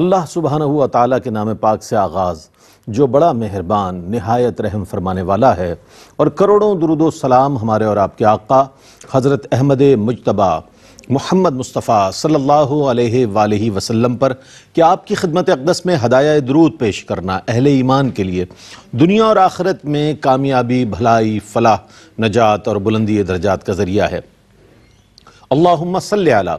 अल्लाह सुबहान हुआ के नाम पाक से आगाज़ जो बड़ा मेहरबान नहायत रहम फरमाने वाला है और करोड़ों दुरुदो सलाम हमारे और आपके आका हज़रत अहमद मुशतबा मोहम्मद मुस्तफ़ा सल्लल्लाहु अलैहि वसल्लम पर कि आपकी खिदमत अकदस में हदाय दरूद पेश करना अहल ईमान के लिए दुनिया और आखरत में कामयाबी भलाई फलाह नजात और बुलंदी दर्जात का ज़रिया है अल्लाहुम्मा सल्लि अला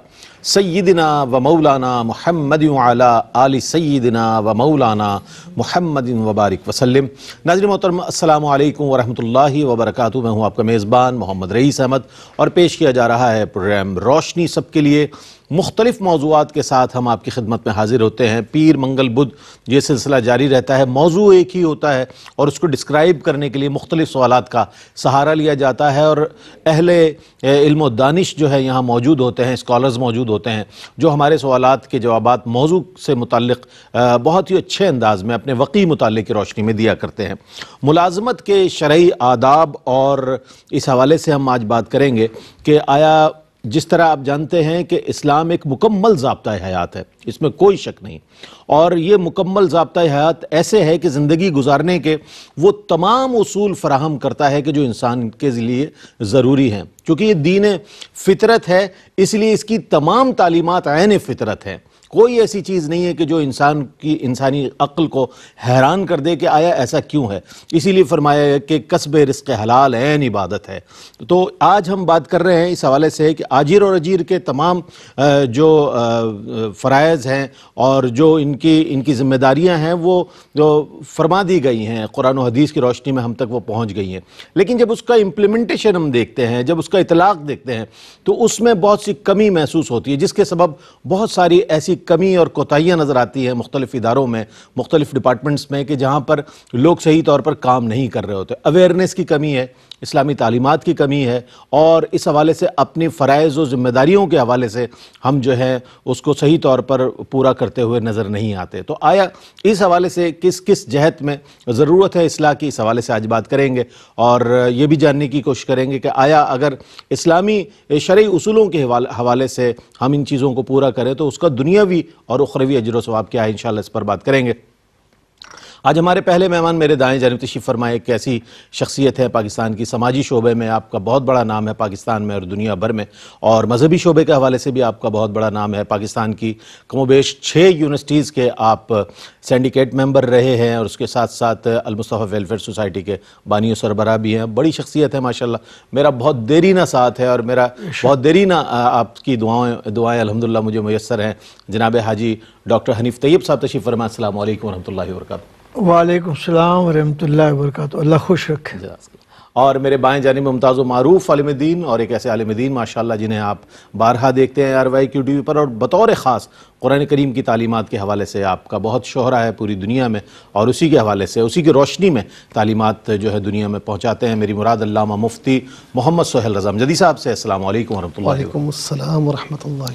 सय्यिदिना व मौलाना मुहम्मद अला आलि सय्यिदिना व मौलाना मुहम्मद वबारक वसल्लम नाजर मोहतरम अस्सलाम वालेकुम वरहमतुल्लाहि व बरकातहू मैं हूँ आपका मेज़बान मोहम्मद रईस अहमद और पेश किया जा रहा है प्रोग्राम रोशनी सबके लिए मुख्तलिफ मौजूद के साथ हम आपकी खिदमत में हाजिर होते हैं पीर मंगल बुद्ध ये सिलसिला जारी रहता है मौजू एक ही होता है और उसको डिस्क्राइब करने के लिए मुख्तलिफ सवाल का सहारा लिया जाता है और अहल इल्म दानिश जो है यहाँ मौजूद होते हैं इस्कॉलर्स मौजूद होते हैं जो हमारे सवाल के जवाब मौजू से मुतल बहुत ही अच्छे अंदाज में अपने वकी मुताल की रोशनी में दिया करते हैं मुलाजमत के शर्य आदाब और इस हवाले से हम आज बात करेंगे कि आया जिस तरह आप जानते हैं कि इस्लाम एक मुकम्मल जबता हयात है इसमें कोई शक नहीं और ये मुकम्मल जबता हयात ऐसे है कि ज़िंदगी गुजारने के वो तमाम असूल फ्राहम करता है कि जो इंसान के लिए ज़रूरी हैं क्योंकि ये दीन फितरत है इसलिए इसकी तमाम तालीमत आन फितरत हैं कोई ऐसी चीज़ नहीं है कि जो इंसान की इंसानी अक्ल को हैरान कर दे कि आया ऐसा क्यों है इसीलिए फरमाया है कि कस्ब रिस्क हलाल ऐन इबादत है तो आज हम बात कर रहे हैं इस हवाले से कि आजिर और अजीर के तमाम जो फ़रज़ हैं और जो इनकी इनकी ज़िम्मेदारियाँ हैं वो जो फरमा दी गई हैं कुरान हदीस की रोशनी में हम तक वो पहुँच गई हैं लेकिन जब उसका इम्प्लीमेंटेशन हम देखते हैं जब उसका इतलाक़ देखते हैं तो उसमें बहुत सी कमी महसूस होती है जिसके सबब बहुत सारी ऐसी कमी और कोताहियाँ नज़र आती है मुख्तलिफ इदारों में मुख्तलिफ डिपार्टमेंट्स में कि जहाँ पर लोग सही तौर पर काम नहीं कर रहे होते अवेयरनेस की कमी है इस्लामी तालीमत की कमी है और इस हवाले से अपनी फ़रज़ व ज़िम्मेदारियों के हवाले से हम जो है उसको सही तौर पर पूरा करते हुए नज़र नहीं आते तो आया इस हवाले से किस किस जहत में ज़रूरत है इसलाह की इस हवाले से आज बात करेंगे और ये भी जानने की कोशिश करेंगे कि आया अगर इस्लामी शर्य असूलों के हवाले से हम इन चीज़ों को पूरा करें तो उसका दुनियावी और उखरवी अजर वाब क्या है इन इस पर बात करेंगे आज हमारे पहले मेहमान मेरे दाएं जानब तशीफ फरमाए एक ऐसी शख्सियत है पाकिस्तान की समाजी शोबे में आपका बहुत बड़ा नाम है पाकिस्तान में और दुनिया भर में और मजहबी शोबे के हवाले से भी आपका बहुत बड़ा नाम है पाकिस्तान की कमोबेश छः यूनिवर्सिटीज़ के आप सिंडिकेट मेम्बर रहे हैं और उसके साथ साथ अलमुस्तफ़ा वेलफेयर सोसाइटी के बानी सरबरा भी हैं बड़ी शख्सियत है माशा मेरा बहुत देरी ना साथ है और मेरा अच्छा। बहुत देरी ना आपकी दुआएँ दुआएँ अलहमदिल्ला मुझे मैसर हैं जनाब हाजी डॉक्टर हनीफ तैयब साहब तशीफ फरमा असल वरहमल वरक वालेकुम सलाम वरहमल वरक अल्लाह खुश रखें और मेरे बाएं जानब मुमताज़ मरूफ आलमदीन और एक ऐसे आलमदीन माशा जिन्हें आप बारहा देखते हैं R Y Q T V पर और बतौर ख़ास कुरान करीम की तालीमत के हवाले से आपका बहुत शोहरा है पूरी दुनिया में और उसी के हवाले से उसी की रोशनी में तालीमत जो है दुनिया में पहुँचाते हैं मेरी मुराद अल्लामा मुफ्ती मोहम्मद सोहेल रजाम जदी साहब से असल वरम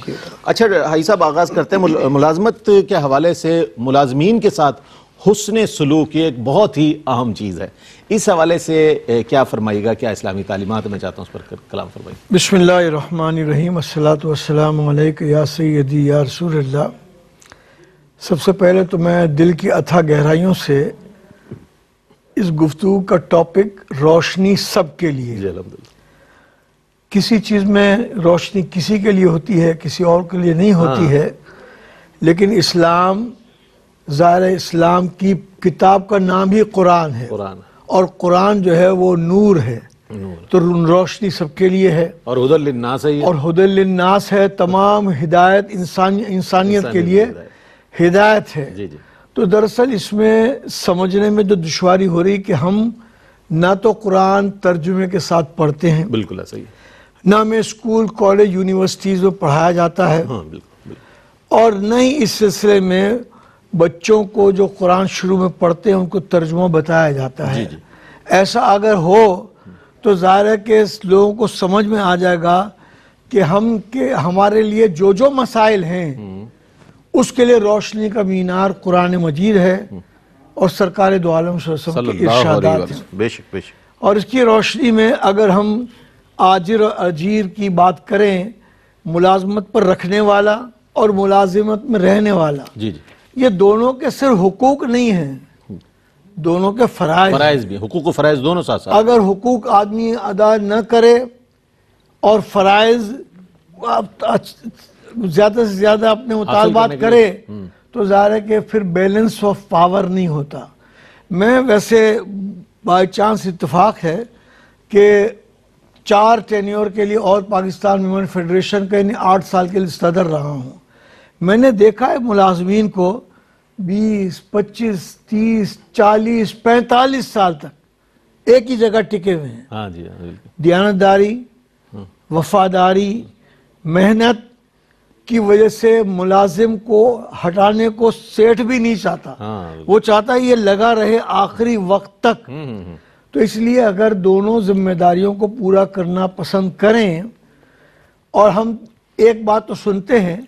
अच्छा हाई साहब आगाज़ करते हैं मुलाजमत के हवाले से मुलाजमीन के साथ हुसन सलूक ये एक बहुत ही अहम चीज़ है इस हवाले से क्या फरमाइएगा क्या इस्लामी तालीमत मैं चाहता हूँ उस पर कलाम फरमाइए बसमीम असलात या सैदी या सबसे पहले तो मैं दिल की अथा गहराइयों से इस गुफ्तु का टॉपिक रोशनी सब के लिए किसी चीज़ में रोशनी किसी के लिए होती है किसी और के लिए नहीं होती हाँ। है लेकिन इस्लाम ज़ाहिर इस्लाम की किताब का नाम ही कुरान है कुरान और कुरान जो है वो नूर है नूर। तो रोशनी सबके लिए है और हदलनास है और हदलनास है तमाम हिदायत इंसान इंसानियत के लिए हिदायत है जी जी। तो दरअसल इसमें समझने में जो दुशारी हो रही कि हम ना तो कुरान तर्जुमे के साथ पढ़ते हैं बिल्कुल सही ना हमें स्कूल कॉलेज यूनिवर्सिटीज़ में पढ़ाया जाता है हाँ, बिल्कुल, बिल्कुल। और न ही इस सिलसिले में बच्चों को जो कुरान शुरू में पढ़ते हैं उनको तर्जमा बताया जाता है जी जी। ऐसा अगर हो तो ज़ाहिर है कि लोगों को समझ में आ जाएगा कि हम के हमारे लिए जो जो मसाइल हैं हम्म। उसके लिए रोशनी का मीनार कुरान मजीद है और सरकार दो आलम के बेशक बेशक और इसकी रोशनी में अगर हम आजिर और अजीर की बात करें मुलाजमत पर रखने वाला और मुलाजमत में रहने वाला जी जी ये दोनों के सिर्फ हुकूक नहीं है दोनों के फराइज फराइज भी हुकूक फराइज दोनों साथ साथ अगर हुकूक आदमी अदा न करे और फराइज ज्यादा से ज्यादा अपने मुतालबात करे हम्म। तो ज़ाहिर है कि फिर बैलेंस ऑफ पावर नहीं होता मैं वैसे बाई चांस इतफाक़ है कि चार टेन्योर के लिए और पाकिस्तान वुमेन फेडरेशन का यानी आठ साल के लिए सदर रहा हूँ मैंने देखा है मुलाजमीन को 20, 25, 30, 40, 45 साल तक एक ही जगह टिके हुए हैं हाँ जी हाँ, दयानतदारी हाँ। वफादारी मेहनत की वजह से मुलाजिम को हटाने को सेठ भी नहीं चाहता हाँ। वो चाहता ये लगा रहे आखिरी वक्त तक हम्म, हम्म, हम्म। तो इसलिए अगर दोनों जिम्मेदारियों को पूरा करना पसंद करें और हम एक बात तो सुनते हैं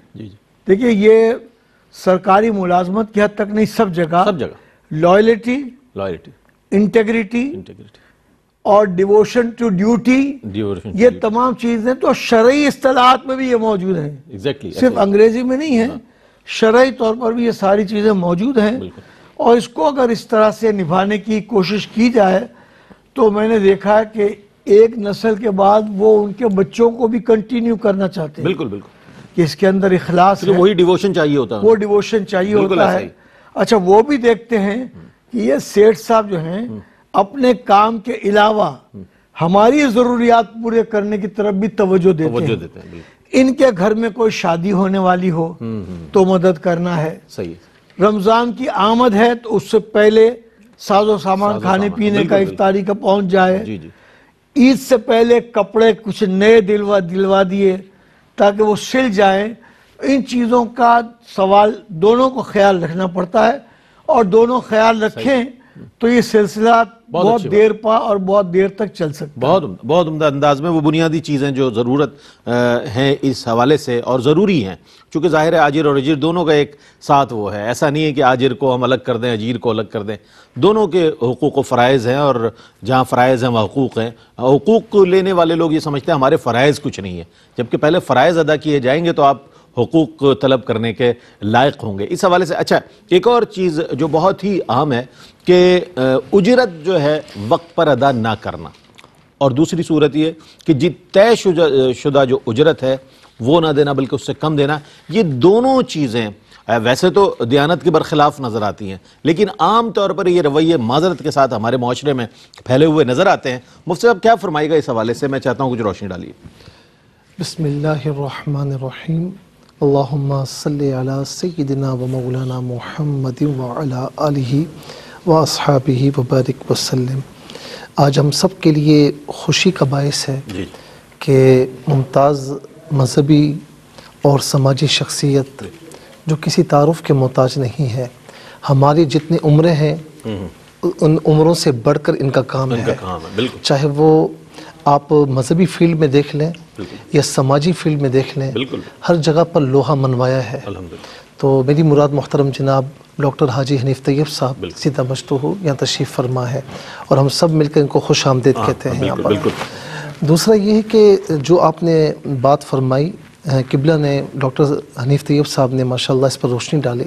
देखिए ये सरकारी मुलाजमत की हद तक नहीं सब जगह सब जगह लॉयलिटी लॉयलिटी इंटेग्रिटी इंटेग्रिटी और डिवोशन टू ड्यूटी ये तमाम चीजें तो शरय असलाहत में भी ये मौजूद हैं एग्जैक्टली exactly, सिर्फ अंग्रेजी में नहीं है हाँ। शरय तौर पर भी ये सारी चीजें मौजूद हैं और इसको अगर इस तरह से निभाने की कोशिश की जाए तो मैंने देखा है कि एक नस्ल के बाद वो उनके बच्चों को भी कंटिन्यू करना चाहते हैं बिल्कुल बिल्कुल कि इसके अंदर इखलास तो वही डिवोशन चाहिए होता है वो डिवोशन चाहिए होता है अच्छा वो भी देखते हैं कि ये सेठ साहब जो हैं हम्म। अपने काम के अलावा हम्म। हमारी ज़रूरियात पूरे करने की तरफ भी तवज्जो देते, देते हैं इनके घर में कोई शादी होने वाली हो हम्म, तो मदद करना है सही रमज़ान की आमद है तो उससे पहले साजो सामान खाने पीने का इफ्तारी का पहुंच जाए ईद से पहले कपड़े कुछ नए दिलवा दिलवा दिए ताकि वो सिल जाएं इन चीज़ों का सवाल दोनों को ख्याल रखना पड़ता है और दोनों ख्याल रखें तो ये सिलसिला बहुत, बहुत देर पा और बहुत देर तक चल सकता बहुत बहुत उमदा अंदाज में वो बुनियादी चीज़ें जो ज़रूरत हैं इस हवाले से और ज़रूरी हैं चूँकि ज़ाहिर है आजिर और अजीर दोनों का एक साथ वो है ऐसा नहीं है कि आजिर को हम अलग कर दें अजीर को अलग कर दें दोनों के हकूक़ व फ़रज़ हैं और जहाँ फ़रज़ हैं वहाँ हकूक़ हैं हकूक़ लेने वाले लोग ये समझते हैं हमारे फ़रज़ कुछ नहीं है जबकि पहले फ़रज़ अदा किए जाएंगे तो आप हकूक तलब करने के लायक होंगे इस हवाले से अच्छा एक और चीज़ जो बहुत ही अहम है कि उजरत जो है वक्त पर अदा ना करना और दूसरी सूरत ये कि जित तय शुदा जो उजरत है वो ना देना बल्कि उससे कम देना ये दोनों चीज़ें वैसे तो दयानत के बरखिलाफ नज़र आती हैं लेकिन आम तौर पर ये रवैये माजरत के साथ हमारे माशरे में फैले हुए नज़र आते हैं मुफ्त साहब क्या फरमाएगा इस हवाले से मैं चाहता हूँ कुछ रोशनी डालिए बसमीम अल्लाहुम्मा सल्लि अला सय्यिदिना व मौलाना मुहम्मद व अला आलिहि व वबारक वसल्लम आज हम सब के लिए खुशी का बायस है कि मुमताज़ मजहबी और समाजी शख्सियत जो किसी तारफ़ के मोहताज नहीं है हमारी जितनी उम्रें हैं हम्म। उन उम्रों से बढ़कर इनका काम इनका है, काम है चाहे वो आप मजहबी फील्ड में देख लें या समाजी फील्ड में देख लें हर जगह पर लोहा मनवाया है तो मेरी मुराद मोहतरम जनाब डॉक्टर हाजी हनीफ तैयब साहब सीधा हो या तशीफ फरमा है और हम सब मिलकर इनको खुश आमदेद हाँ, कहते हैं यहाँ पर दूसरा ये है कि जो आपने बात फरमाई किबला ने डॉक्टर हनीफ तैयब साहब ने माशाल्लाह इस पर रोशनी डाली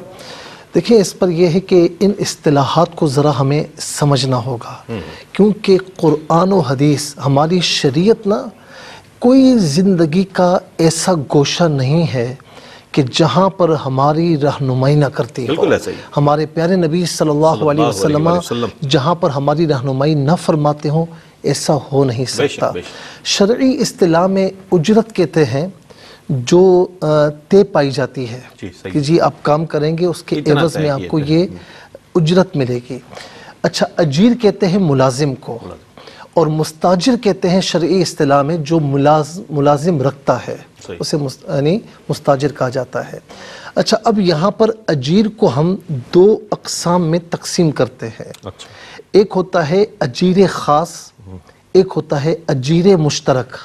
देखिए इस पर यह है कि इन असलाहत को ज़रा हमें समझना होगा हम्म। क्योंकि कुरान हदीस हमारी शरीयत ना कोई ज़िंदगी का ऐसा गोशा नहीं है कि जहाँ पर हमारी रहनुमाई ना करती हो हमारे प्यारे नबी सल्लल्लाहु अलैहि वसल्लम जहाँ पर हमारी रहनुमाई ना फरमाते हों ऐसा हो नहीं सकता शर्य अतलाह में उजरत कहते हैं जो तय पाई जाती है जी, कि जी आप काम करेंगे उसके एवज में आपको ये उजरत मिलेगी अच्छा अजीर कहते हैं मुलाजिम को मुलाजिम। और मुस्ताजर कहते हैं शर्य असलाह में जो मुलाज मुलाजिम रखता है उसे यानी मुस्ताजिर कहा जाता है अच्छा अब यहाँ पर अजीर को हम दो अकसाम में तकसीम करते हैं अच्छा। एक होता है अजीर ख़ास एक होता है अजीर मुश्तरक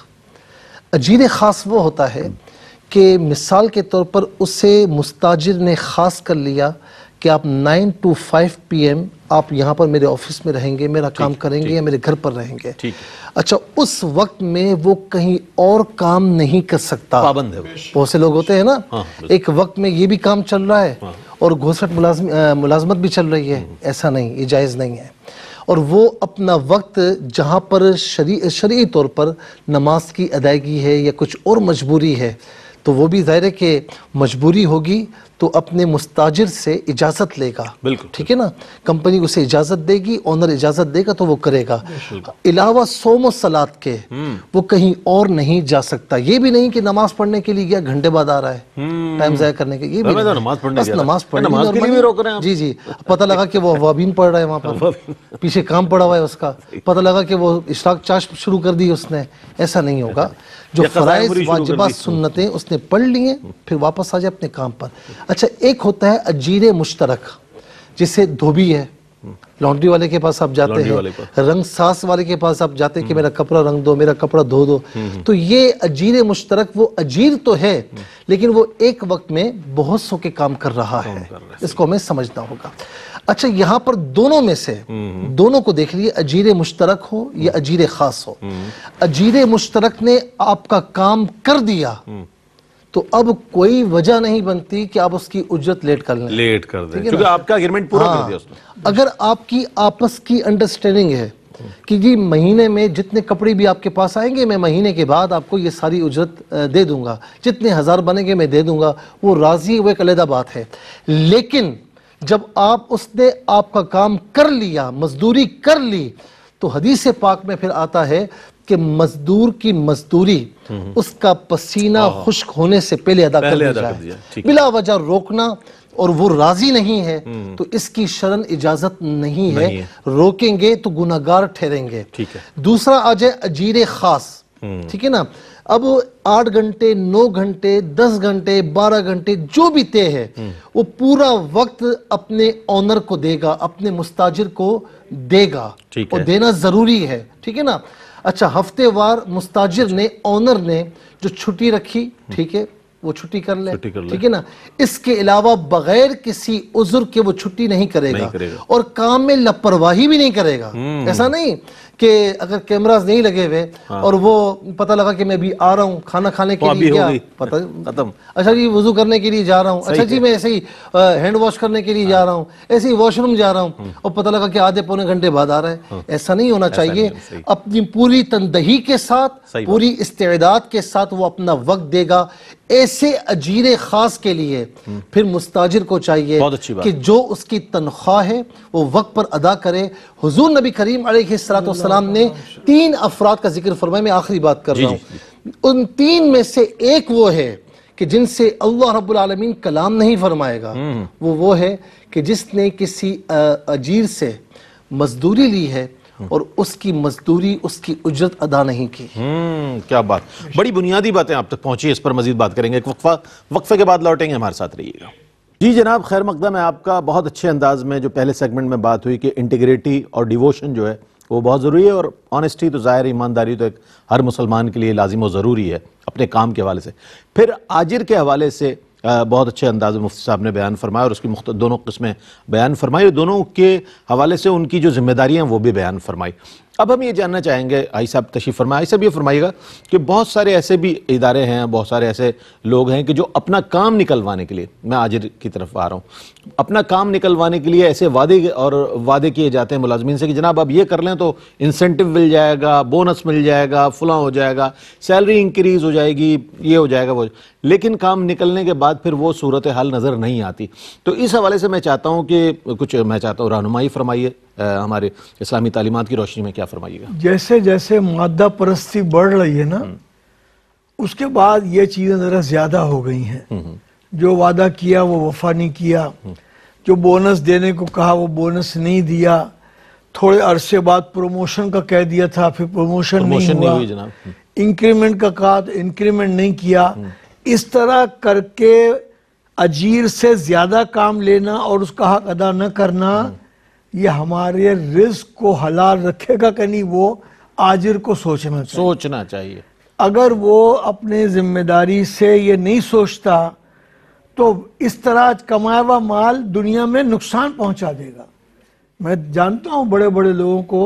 अजीर ख़ास वो होता है कि मिसाल के तौर पर उसे मुस्ताजिर ने ख़ास कर लिया कि आप nine to five P M आप यहाँ पर मेरे ऑफिस में रहेंगे मेरा काम करेंगे या मेरे घर पर रहेंगे अच्छा उस वक्त में वो कहीं और काम नहीं कर सकता पाबंद है बहुत से लोग होते हैं ना हाँ, एक वक्त में ये भी काम चल रहा है हाँ। और घोसट मुलाजमत भी चल रही है हम्म। ऐसा नहीं ये जायज़ नहीं है और वो अपना वक्त जहाँ पर शरी शरी तौर पर नमाज की अदायगी है या कुछ और मजबूरी है तो वो भी ज़ाहिर है कि मजबूरी होगी तो अपने मुस्ताजिर से इजाज़त लेगा बिल्कुल ठीक है ना कंपनी उसे इजाज़त देगी ओनर इजाज़त देगा तो वो करेगा अलावा सोमो सलाद के हम्म। वो कहीं और नहीं जा सकता ये भी नहीं कि नमाज पढ़ने के लिए गया घंटे बाद आ रहा है हम्म। टाइम जया करने के ये भी तो नमाज पढ़ने जी जी पता लगा कि वो हवाबीन पढ़ रहा है वहां पर पीछे काम पड़ा हुआ है उसका पता लगा कि वो इश्ताक चाश शुरू कर दी उसने ऐसा नहीं होगा जो फ़राइज वाजिबा सुन्नतें उसने पढ़ लिए फिर वापस आ जाए अपने काम पर अच्छा एक होता है अजीरे मुश्तरक जिसे धोबी है लॉन्ड्री वाले के पास आप जाते हैं रंग सास वाले के पास आप जाते हैं कि हम्म। मेरा कपड़ा रंग दो मेरा कपड़ा धो दो हम्म, हम्म। तो ये अजीर मुश्तरक वो अजीर तो है लेकिन वो एक वक्त में बहुत सो के काम कर रहा है इसको हमें समझना होगा अच्छा यहाँ पर दोनों में से दोनों को देख लीजिए अजीर मुश्तरक हो या अजीर खास हो अजीर मुश्तरक ने आपका काम कर दिया तो अब कोई वजह नहीं बनती कि आप उसकी उज्जत लेट कर लें लेट कर दें क्योंकि आपका एग्रीमेंट पूरा हाँ, कर दिया उसने अगर आपकी आपस की अंडरस्टैंडिंग है कि जी महीने में जितने कपड़े भी आपके पास आएंगे मैं महीने के बाद आपको ये सारी उजरत दे दूंगा जितने हज़ार बनेंगे मैं दे दूंगा वो राज़ी वो एक अलहदा बात है लेकिन जब आप उसने आपका काम कर लिया मजदूरी कर ली तो हदीस पाक में फिर आता है कि मजदूर की मजदूरी हम्म। उसका पसीना हाँ। खुश्क होने से पहले अदा पहले कर दिया जाए बिला वजह रोकना और वो राजी नहीं है हम्म। तो इसकी शरण इजाजत नहीं, है।, नहीं है रोकेंगे तो गुनागार ठहरेंगे दूसरा आ जाए अजीर खास हम्म। ठीक है ना अब आठ घंटे नौ घंटे दस घंटे बारह घंटे जो भी तय है वो पूरा वक्त अपने ऑनर को देगा अपने मुस्ताजिर को देगा और देना जरूरी है ठीक है ना अच्छा हफ्ते वार मुस्ताजिर ने ऑनर ने जो छुट्टी रखी ठीक है वो छुट्टी कर ले ठीक है ना इसके अलावा बगैर किसी उजुर के वो छुट्टी नहीं करेगा, नहीं करेगा। और काम में लापरवाही भी नहीं करेगा हम्म। ऐसा नहीं कि अगर कैमराज नहीं लगे हुए हाँ। और वो पता लगा कि मैं अभी आ रहा हूँ खाना खाने के लिए क्या पता खत्म अच्छा जी वजू करने के लिए जा रहा हूँ अच्छा जी मैं ऐसे ही हैंड वॉश करने के लिए जा हाँ। रहा हूँ ऐसे ही वॉशरूम जा रहा हूँ हम्म। और पता लगा कि आधे पौने घंटे बाद आ रहा है हाँ। ऐसा नहीं होना चाहिए अपनी पूरी तनदही के साथ पूरी इस्तेदाद के साथ वो अपना वक्त देगा ऐसे अजीर खास के लिए हम्म। फिर मुस्ताजिर को चाहिए कि जो उसकी तनख्वाह है वो वक्त पर अदा करे हजूर नबी करीम अलैहिस्सलाम ने तीन अफराद का जिक्र फरमाया मैं आखिरी बात कर रहा हूँ उन तीन में से एक वो है कि जिनसे अल्लाह रबालमीन कलाम नहीं फरमाएगा हम्म। वो वो है कि जिसने किसी अजीर से मजदूरी ली है हम्म। और उसकी मजदूरी उसकी उजरत अदा नहीं की हम्म, क्या बात बड़ी बुनियादी बातें आप तक पहुंची इस पर मजीद बात करेंगे वक्फा वक्फे के बाद लौटेंगे हमारे साथ रहिएगा जी जनाब खैर मकदम है आपका बहुत अच्छे अंदाज में जो पहले सेगमेंट में बात हुई कि इंटीग्रिटी और डिवोशन जो है वो बहुत ज़रूरी है और ऑनेस्टी तो ज़ाहिर ईमानदारी तो एक हर मुसलमान के लिए लाजिम ज़रूरी है अपने काम के हवाले से फिर आजिर के हवाले से बहुत अच्छे अंदाज में मुफ्ती साहब ने बयान फरमाया और उसकी मुख्त दोनों किस्में बयान फरमाई और दोनों के हवाले से उनकी जो जिम्मेदारियाँ वो भी बयान फरमाई अब हम ये जानना चाहेंगे आई साहब तशीफ फरमाए आई साहब ये फरमाइएगा कि बहुत सारे ऐसे भी इदारे हैं बहुत सारे ऐसे लोग हैं कि जो अपना काम निकलवाने के लिए मैं आजिर की तरफ आ रहा हूँ अपना काम निकलवाने के लिए ऐसे वादे और वादे किए जाते हैं मुलाजमीन से कि जनाब आप ये कर लें तो इंसेंटिव मिल जाएगा बोनस मिल जाएगा फुला हो जाएगा सैलरी इंक्रीज़ हो जाएगी ये हो जाएगा वो लेकिन काम निकलने के बाद फिर वो सूरत हाल नज़र नहीं आती तो इस हवाले से मैं चाहता हूँ कि कुछ मैं चाहता हूँ रहनुमाई फरमाइए हमारे इस्लामी तालीमत की रोशनी में क्या क्या फरमाइएगा जैसे जैसे मादा परस्ती बढ़ रही है ना हम्म। उसके बाद ये चीज़ें ज़रा ज़्यादा हो गई हैं हम्म, हम्म। जो वादा किया वो वफा नहीं किया जो बोनस देने को कहा वो बोनस नहीं दिया थोड़े अरसे बाद प्रमोशन का कह दिया था फिर प्रमोशन, प्रमोशन नहीं हुआ इंक्रीमेंट का कहा तो इंक्रीमेंट नहीं किया इस तरह करके अजीर से ज़्यादा काम लेना और उसका हक अदा न करना ये हमारे रिस्क को हलाल रखेगा कि नहीं वो आजिर को सोचना चाहिए। सोचना चाहिए अगर वो अपने जिम्मेदारी से ये नहीं सोचता तो इस तरह कमाया हुआ माल दुनिया में नुकसान पहुंचा देगा मैं जानता हूं बड़े बड़े लोगों को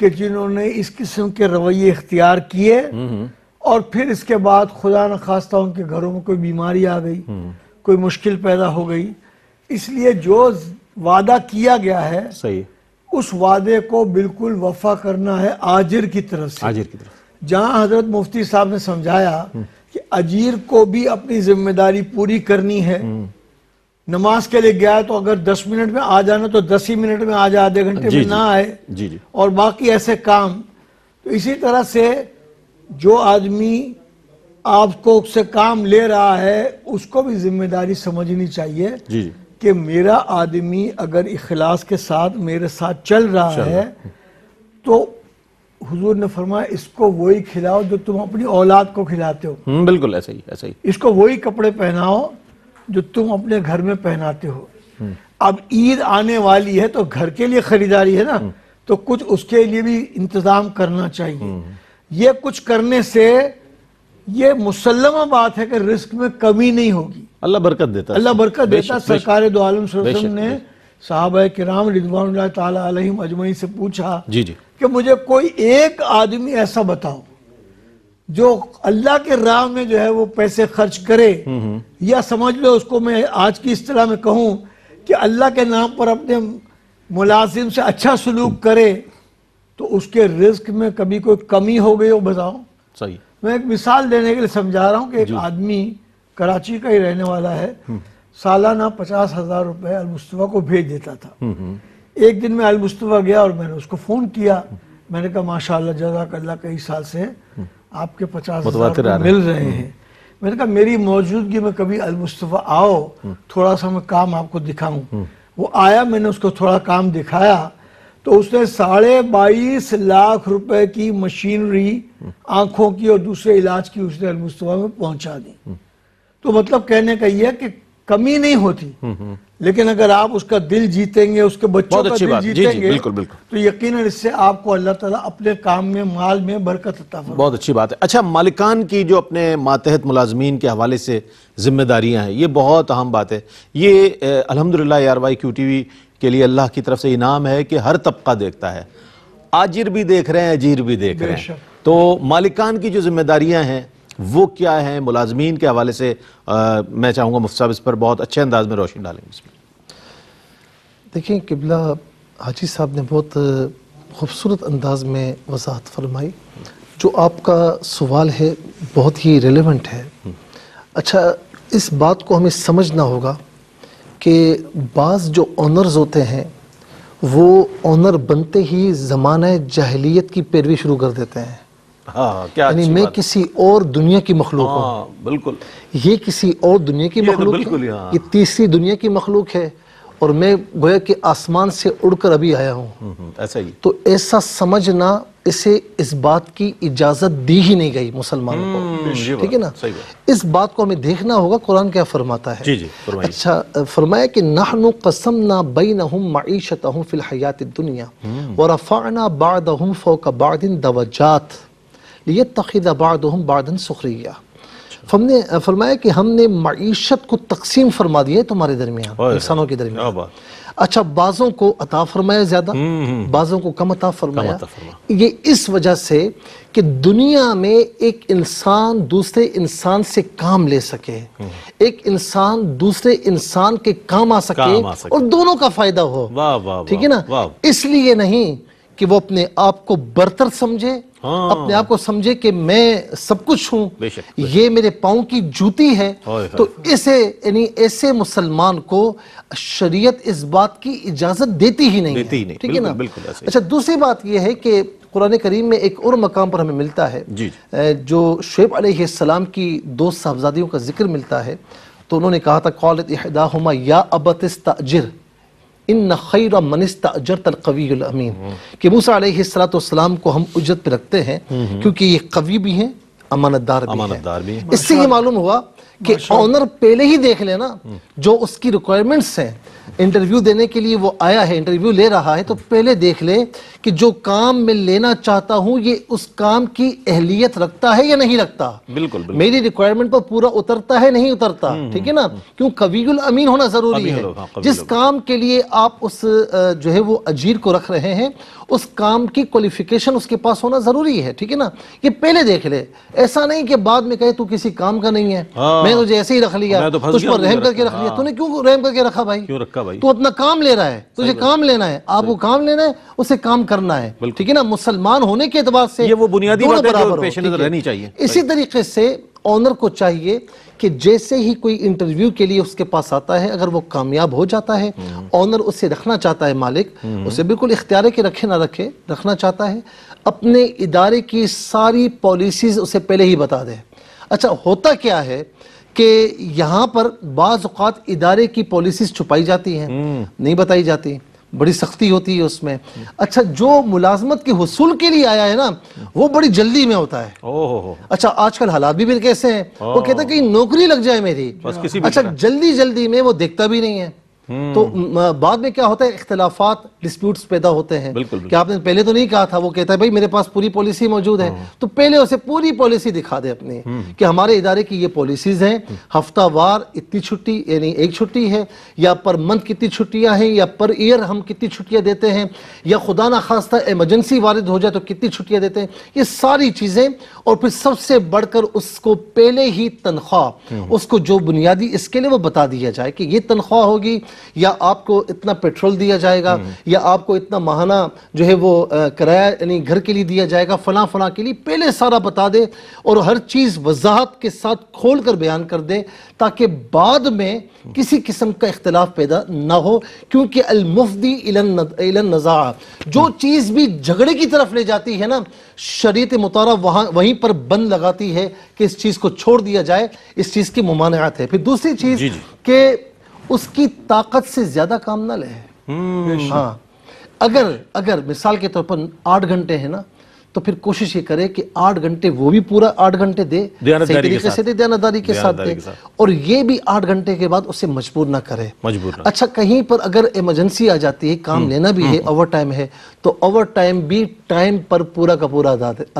कि जिन्होंने इस किस्म के रवैये इख्तियार किए हम्म। और फिर इसके बाद खुदा न खास्ता उनके घरों में कोई बीमारी आ गई हम्म। कोई मुश्किल पैदा हो गई इसलिए जो वादा किया गया है सही उस वादे को बिल्कुल वफा करना है आजिर की तरफ से आजिर की तरफ जहां हजरत मुफ्ती साहब ने समझाया कि अजीर को भी अपनी जिम्मेदारी पूरी करनी है नमाज के लिए गया तो अगर दस मिनट में आ जाना तो दस ही मिनट में आ जाए आधे घंटे में ना आए जी जी और बाकी ऐसे काम तो इसी तरह से जो आदमी आपको से काम ले रहा है उसको भी जिम्मेदारी समझनी चाहिए जी जी कि मेरा आदमी अगर इखलास के साथ मेरे साथ चल रहा चल। है तो हुजूर ने फरमाया इसको वही खिलाओ जो तुम अपनी औलाद को खिलाते हो हम्म, बिल्कुल ऐसा ही ऐसा ही इसको वही कपड़े पहनाओ जो तुम अपने घर में पहनाते हो हम्म। अब ईद आने वाली है तो घर के लिए खरीदारी है ना हम्म। तो कुछ उसके लिए भी इंतजाम करना चाहिए ये कुछ करने से ये मुसलमा बात है कि रिस्क में कमी नहीं होगी अल्लाह बरकत देता अल्लाह बरकत देता सरकार दो आलम वसल्लम ने साहब किराम रिजवान तम अजमई से पूछा जी जी कि मुझे कोई एक आदमी ऐसा बताओ जो अल्लाह के राह में जो है वो पैसे खर्च करे हम्म, हम्म। या समझ लो उसको मैं आज की इस तरह में कहूँ कि अल्लाह के नाम पर अपने मुलाजिम से अच्छा सलूक करे तो उसके रिस्क में कभी कोई कमी हो गई हो बताओ सही मैं एक मिसाल देने के लिए समझा रहा हूँ कि एक आदमी कराची का ही रहने वाला है हम्म। सालाना पचास हजार रुपये अलमुस्तफ़ा को भेज देता था हम्म, हम्म। एक दिन मैं अलमुस्तफ़ा गया और मैंने उसको फ़ोन किया मैंने कहा माशा जजाकल्ला कई साल से आपके पचास हजार मिल रहे हैं मैंने कहा मेरी मौजूदगी में कभी अलमुस्तफ़ा आओ थोड़ा सा मैं काम आपको दिखाऊं वो आया मैंने उसको थोड़ा काम दिखाया तो उसने साढ़े बाईस लाख रुपए की मशीनरी आंखों की और दूसरे इलाज की उसने अलमुस्तफ़ा में पहुंचा दी तो मतलब कहने का यह है कि कमी नहीं होती हम्म, हम्म। लेकिन अगर आप उसका दिल जीतेंगे उसके बच्चों का दिल जीतेंगे जी, जी, बिल्कुल बिल्कुल तो यकीन इससे आपको अल्लाह ताला अपने काम में माल में बरकत अता बहुत अच्छी बात है अच्छा मालिकान की जो अपने मातहत मुलाजमीन के हवाले से जिम्मेदारियां हैं ये बहुत अहम बात है ये अलहमदिल्ला यार वाई क्यू टी वी के लिए अल्लाह की तरफ से इनाम है कि हर तबका देखता है आजिर भी देख रहे हैं अजीर भी देख रहे हैं तो मालिकान की जो जिम्मेदारियां हैं वो क्या है मुलाजमीन के हवाले से आ, मैं चाहूँगा मुफ्त साहब इस पर बहुत अच्छे अंदाज में रोशनी डालेंगे इसमें देखिए किबला हाजी साहब ने बहुत खूबसूरत अंदाज में वजाहत फरमाई जो आपका सवाल है बहुत ही रेलिवेंट है हम्म। अच्छा इस बात को हमें समझना होगा कि बाज़ जो ऑनर्स होते हैं वो ऑनर बनते ही ज़माने जहलीत की पैरवी शुरू कर देते हैं हाँ, हाँ, क्या यानी मैं किसी और दुनिया की मखलूक हूँ हाँ, बिल्कुल ये किसी और दुनिया की तो मखलूक बिल्कुल ये तीसरी दुनिया की मखलूक है और मैं गोया कि आसमान से उड़कर अभी आया हूँ हम्म, हम्म, ऐसा ही तो ऐसा समझना इसे इस बात की इजाजत दी ही नहीं गई मुसलमानों को हम्म, ठीक है ना इस बात को हमें देखना होगा कुरान क्या फरमाता है जी जी, अच्छा फरमाया कि नाहनु कसम ना बई नहम मीशत फिल हयात दुनिया और अफाना बाद फोका बादिन दवाजात लिया बाद हम बादन सुखरिया हमने फरमाया कि हमने मीशत को तकसीम फरमा दिया तुम्हारे दरमियान इंसानों के दरमियान अच्छा बाज़ों को अता फरमाया ज़्यादा बाज़ों को कम अता फरमाया ये इस वजह से कि दुनिया में एक इंसान दूसरे इंसान से काम ले सके एक इंसान दूसरे इंसान के काम आ सके, काम आ सके। और दोनों का फ़ायदा हो ठीक है ना इसलिए नहीं कि वो अपने आप को बर्तर समझे हाँ। अपने आप को समझे कि मैं सब कुछ हूँ ये मेरे पाओ की जूती है तो इसे यानी ऐसे मुसलमान को शरीयत इस बात की इजाजत देती ही नहीं देती है, नहीं ठीक है ना बिल्कुल अच्छा दूसरी बात यह है कि कुरान करीम में एक और मकाम पर हमें मिलता है जो शेब सलाम की दो साहबजादियों का जिक्र मिलता है तो उन्होंने कहा था कौलत या अबतिस्ता इन खैर मनस्ता अजरतल कवील अमीन कि मूसा सलाम को हम उजरत पे रखते हैं क्योंकि ये कवि भी हैं अमानतदार भी, अमानतदार भी इससे ये मालूम हुआ कि ऑनर पहले ही देख लेना हम्म। जो उसकी रिक्वायरमेंट्स हैं इंटरव्यू देने के लिए वो आया है इंटरव्यू ले रहा है तो पहले देख ले कि जो काम मैं लेना चाहता हूँ ये उस काम की अहलियत रखता है या नहीं रखता बिल्कुल, बिल्कुल। मेरी रिक्वायरमेंट पर पूरा उतरता है नहीं उतरता हम्म, ठीक है हम्म, ना हम्म। क्यों कवील अमीन होना जरूरी है हाँ, जिस काम के लिए आप उस जो है वो अजीर को रख रहे हैं उस काम की क्वालिफिकेशन उसके पास होना जरूरी है ठीक है ना ये पहले देख ले ऐसा नहीं कि बाद में कहे तू किसी काम का नहीं है हाँ। मैं तुझे ऐसे ही रख लिया तो तुझ पर रहम करके रख लिया हाँ। तूने क्यों रहम करके रखा भाई क्यों रखा पक्का भाई तो अपना काम ले रहा है तुझे काम लेना है आपको काम लेना है उसे काम करना है ठीक है ना मुसलमान होने के एतबार से वो बुनियादी रहनी चाहिए इसी तरीके से ऑनर को चाहिए कि जैसे ही कोई इंटरव्यू के लिए उसके पास आता है अगर वो कामयाब हो जाता है ऑनर हम्म। उसे रखना चाहता है मालिक हम्म। उसे बिल्कुल इख्तियार के रखे ना रखे रखना चाहता है अपने इदारे की सारी पॉलिसीज उसे पहले ही बता दे अच्छा होता क्या है कि यहाँ पर बाज़ात इदारे की पॉलिसीज छुपाई जाती हैं हम्म। नहीं बताई जाती बड़ी सख्ती होती है उसमें अच्छा जो मुलाजमत के हसूल के लिए आया है ना वो बड़ी जल्दी में होता है अच्छा आजकल हालात भी फिर कैसे हैं वो हाँ। कहता है कहीं नौकरी लग जाए मेरी अच्छा जल्दी जल्दी में वो देखता भी नहीं है हम्म। तो बाद में क्या होता है इख्तलाफात डिस्प्यूट्स पैदा होते हैं बिल्कुल, बिल्कुल। कि आपने पहले तो नहीं कहा था वो कहता है भाई मेरे पास पूरी पॉलिसी मौजूद है हाँ। तो पहले उसे पूरी पॉलिसी दिखा दे अपनी हम्म। कि हमारे इदारे की ये पॉलिसीज हैं हम्म। हफ्तावार इतनी छुट्टी यानी एक छुट्टी है या पर मंथ कितनी छुट्टियां हैं या पर ईयर हम कितनी छुट्टियां देते हैं या खुदा ना खास्ता एमरजेंसी वारद हो जाए तो कितनी छुट्टियां देते हैं ये सारी चीज़ें और फिर सबसे बढ़कर उसको पहले ही तनख्वाह उसको जो बुनियादी इसके लिए वो बता दिया जाए कि ये तनख्वाह होगी या आपको इतना पेट्रोल दिया जाएगा या आपको इतना महाना जो है वो किराया यानी घर के लिए दिया जाएगा फला फला के लिए पहले सारा बता दे और हर चीज़ वजाहत के साथ खोल कर बयान कर दे ताकि बाद में किसी किस्म का इख्तलाफ पैदा ना हो क्योंकि अलमुफी नज़ा जो चीज़ भी झगड़े की तरफ ले जाती है ना शरीत मुतारा वहीं पर बंद लगाती है कि इस चीज़ को छोड़ दिया जाए इस चीज़ की ममानियात है फिर दूसरी चीज़ के उसकी ताकत से ज्यादा काम ना ले हम्म। हाँ अगर अगर मिसाल के तौर पर आठ घंटे है ना तो फिर कोशिश ये करे कि आठ घंटे वो भी पूरा आठ घंटे दे सही तरीके से दे दयानदारी के साथ दे और ये भी आठ घंटे के बाद उसे मजबूर ना करे मजबूर अच्छा कहीं पर अगर इमरजेंसी आ जाती है काम हम्म, लेना भी है ओवर टाइम हम्म, हम्म। है तो ओवर टाइम भी टाइम पर पूरा का पूरा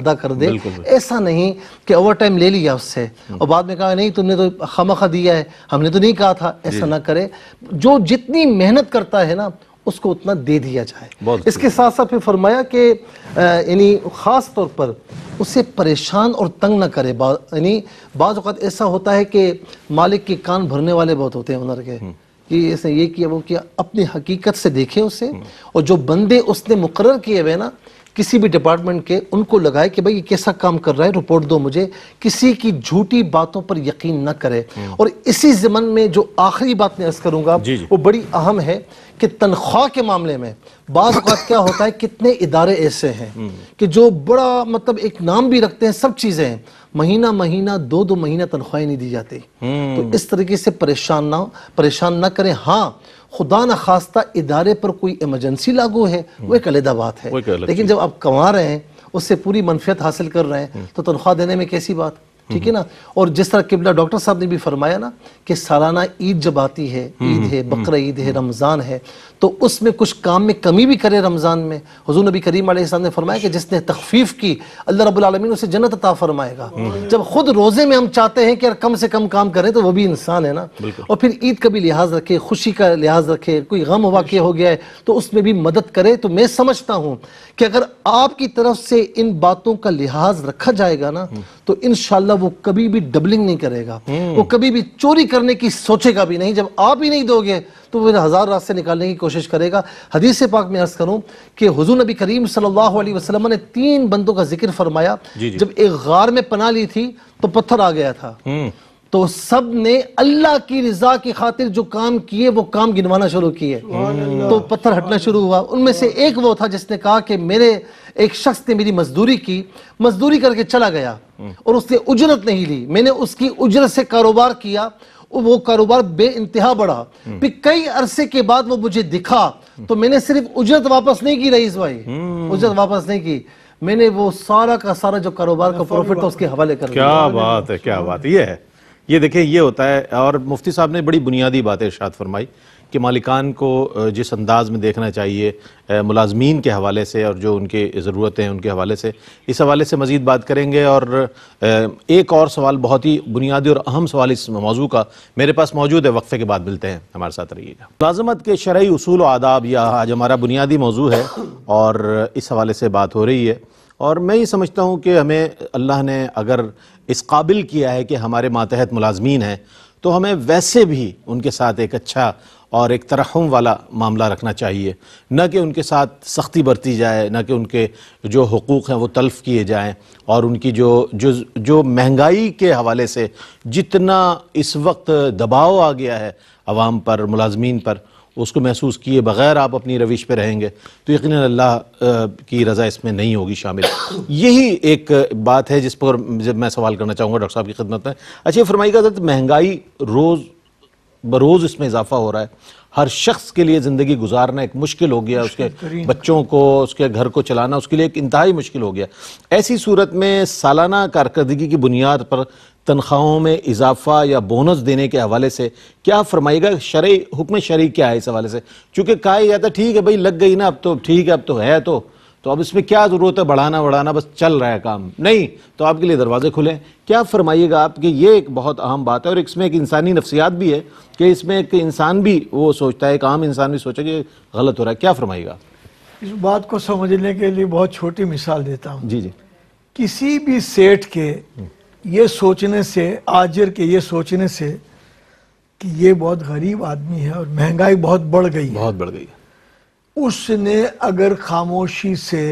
अदा कर दे ऐसा नहीं कि ओवर टाइम ले लिया उससे और बाद में कहा नहीं तुमने तो खमखा दिया है हमने तो नहीं कहा था ऐसा ना करे जो जितनी मेहनत करता है ना उसको उतना दे दिया जाए इसके साथ साथ फिर फरमाया कि यानी ख़ास तौर पर उसे परेशान और तंग ना करे यानी बाज़ात ऐसा होता है कि मालिक के कान भरने वाले बहुत होते हैं उनर के हम्म। कि इसने ये किया वो किया अपनी हकीकत से देखें उसे हम्म। और जो बंदे उसने मुकर किए हुए ना किसी भी डिपार्टमेंट के उनको लगाए कि भाई ये कैसा काम कर रहा है रिपोर्ट दो मुझे किसी की झूठी बातों पर यकीन ना करे हम्म। और इसी जमन में जो आखिरी बात मैं अर्ज करूंगा वो बड़ी अहम है कि तनख्वाह के मामले में बाद क्या होता है कितने इदारे ऐसे हैं हम्म। कि जो बड़ा मतलब एक नाम भी रखते हैं सब चीज़ें हैं महीना महीना दो दो महीना तनख्वाह नहीं दी जाती हम्म। तो इस तरीके से परेशान ना परेशान ना करें हाँ खुदा न खास्ता इदारे पर कोई इमरजेंसी लागू है वो एक हम्म। अलहदा बात है लेकिन जब आप कमा रहे हैं उससे पूरी मनफियत हासिल कर रहे हैं तो तनख्वाह देने में कैसी बात ठीक है ना और जिस तरह किबला डॉक्टर साहब ने भी फरमाया ना कि सालाना ईद जब आती है ईद हम्म, है हम्म, बकर ईद है हम्म। रमज़ान है तो उसमें कुछ काम में कमी भी करे रमज़ान में हजू नबी करीम आसम ने फरमाया कि जिसने तखफीफ की अल्लाह रबालमीन उसे जन्नत अता फरमाएगा हम्म। जब खुद रोज़े में हम चाहते हैं कि यार कम से कम काम करें तो वह भी इंसान है ना और फिर ईद का भी लिहाज रखे खुशी का लिहाज रखे कोई गम वाक़ हो गया है तो उसमें भी मदद करे तो मैं समझता हूँ कि अगर आपकी तरफ से इन बातों का लिहाज रखा जाएगा ना हम्म। तो इन वो कभी भी डबलिंग नहीं करेगा हम्म। वो कभी भी चोरी करने की सोचेगा भी नहीं जब आप ही नहीं दोगे तो वो हज़ार रास्ते निकालने की कोशिश करेगा हदीस पाक में अर्ज़ करूँ कि हजू नबी करीम सल्लल्लाहु अलैहि वसल्लम ने तीन बंदों का जिक्र फरमाया जब एक गार में पना ली थी तो पत्थर आ गया था हम्म। तो सब ने अल्लाह की रजा की खातिर जो काम किए वो काम गिनवाना शुरू किए तो पत्थर हटना शुरू हुआ उनमें से एक वो था जिसने कहा कि मेरे एक शख्स ने मेरी मजदूरी की मजदूरी करके चला गया हम्म। और उसने उजरत नहीं ली मैंने उसकी उजरत से कारोबार किया वो कारोबार बे इंतहा बढ़ा हम्म। फिर कई अरसे के बाद वो मुझे दिखा तो हम्म। मैंने सिर्फ उजरत वापस नहीं की रईस भाई हम्म। उजरत वापस नहीं की मैंने वो सारा का सारा जो कारोबार का प्रॉफिट था उसके हवाले कर क्या बात है क्या बात ये है ये देखिए ये होता है और मुफ्ती साहब ने बड़ी बुनियादी बातें शायद फरमाई कि मालिकान को जिस अंदाज में देखना चाहिए मुलाजमीन के हवाले से और जो उनके ज़रूरतें हैं उनके हवाले से इस हवाले से मज़ीद बात करेंगे और एक और सवाल बहुत ही बुनियादी और अहम सवाल इस मौजू का मेरे पास मौजूद है वक्फ़े के बाद मिलते हैं हमारे साथ रहिएगा मुलाजमत के शरय असूल आदाब यह आज हमारा बुनियादी मौजू है और इस हवाले से बात हो रही है और मैं ये समझता हूँ कि हमें अल्लाह ने अगर इस काबिल किया है कि हमारे मातहत मुलाजमीन हैं तो हमें वैसे भी उनके साथ एक अच्छा और एक तरहम वाला मामला रखना चाहिए न कि उनके साथ सख्ती बरती जाए न कि उनके जो हकूक़ हैं वो तल्फ़ किए जाएँ और उनकी जो जो जो महंगाई के हवाले से जितना इस वक्त दबाव आ गया है आवाम पर मुलाजमीन पर उसको महसूस किए बगैर आप अपनी रविश पर रहेंगे तो यकीन अल्लाह की रज़ा इसमें नहीं होगी शामिल यही एक बात है जिस पर मैं सवाल करना चाहूँगा डॉक्टर साहब की खिदमत में अच्छा फरमाइएगा महंगाई रोज़ बरोज़ इसमें इजाफा हो रहा है हर शख्स के लिए ज़िंदगी गुजारना एक मुश्किल हो गया उसके बच्चों को उसके घर को चलाना उसके लिए एक इंतहाई मुश्किल हो गया ऐसी सूरत में सालाना कारकर्दगी की बुनियाद पर तनख्वाहों में इजाफा या बोनस देने के हवाले से क्या फरमाएगा शर्य हुक्म शरी क्या है इस हवाले से चूँकि कहा जाता ठीक है भाई लग गई ना अब तो ठीक है अब तो है तो तो अब इसमें क्या ज़रूरत है बढ़ाना बढ़ाना बस चल रहा है काम नहीं तो आपके लिए दरवाजे खुले क्या फरमाइएगा आप कि ये एक बहुत अहम बात है और इसमें एक इंसानी नफसियात भी है कि इसमें एक इंसान भी वो सोचता है एक आम इंसान भी सोचा कि गलत हो रहा है क्या फरमाइएगा इस बात को समझने के लिए बहुत छोटी मिसाल देता हूँ जी जी किसी भी सेठ के ये सोचने से आजर के ये सोचने से कि ये बहुत गरीब आदमी है और महंगाई बहुत बढ़ गई बहुत बढ़ गई है उसने अगर खामोशी से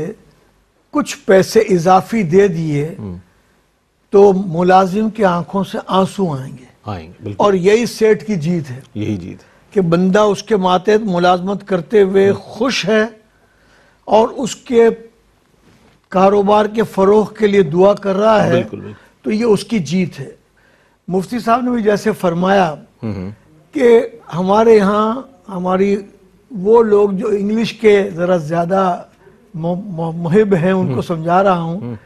कुछ पैसे इजाफी दे दिए हम्म। तो मुलाजिम की आंखों से आंसू आएंगे आएंगे और यही सेठ की जीत है यही जीत कि बंदा उसके माते मुलाजमत करते हुए हम्म। खुश है और उसके कारोबार के फरोख के लिए दुआ कर रहा है बिल्कुल, बिल्कुल। तो ये उसकी जीत है मुफ्ती साहब ने भी जैसे फरमाया हम्म, कि हमारे यहाँ हमारी वो लोग जो इंग्लिश के ज़रा ज़्यादा मुहिब हैं उनको हम्म। समझा रहा हूँ हम्म।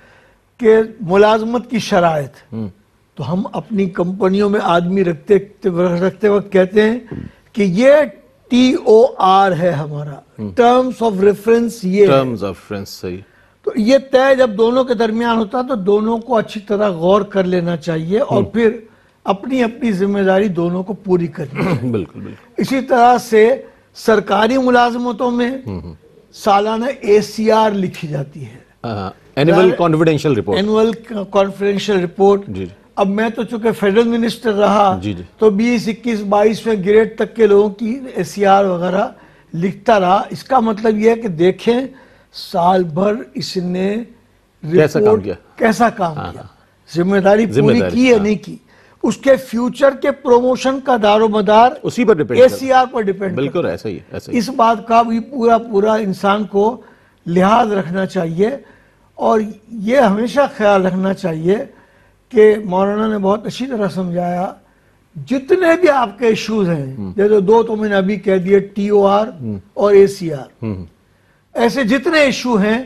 कि मुलाजमत की शराय हम्म। तो हम अपनी कंपनियों में आदमी रखते रखते वक्त कहते हैं कि ये टी ओ आर है हमारा टर्म्स ऑफ रेफरेंस ये टर्म्स ऑफ रेफरेंस सही तो ये तय जब दोनों के दरमियान होता है तो दोनों को अच्छी तरह गौर कर लेना चाहिए और फिर अपनी अपनी जिम्मेदारी दोनों को पूरी करनी बिल्कुल बिल्कुल इसी तरह से सरकारी मुलाजमतों में हम्म, हम्म। सालाना एसीआर लिखी जाती है annual confidential report annual confidential report अब मैं तो चूंकि फेडरल मिनिस्टर रहा जी जी। तो बीस इक्कीस बाईस में ग्रेड तक के लोगों की एसीआर वगैरह लिखता रहा इसका मतलब यह है कि देखें साल भर इसने कैसा काम किया कैसा काम हाँ, किया हाँ। जिम्मेदारी पूरी की या हाँ। नहीं की उसके फ्यूचर के प्रोमोशन का दारोमदार उसी पर डिपेंड एसीआर पर डिपेंड बिल्कुल ऐसा ही ऐसा इस बात का भी पूरा पूरा इंसान को लिहाज रखना चाहिए और ये हमेशा ख्याल रखना चाहिए कि मौलाना ने बहुत अच्छी तरह समझाया जितने भी आपके इश्यूज हैं हम्म। जैसे दो तो मैंने अभी कह दिए टी हम्म। और ए हम्म। ऐसे जितने इशू हैं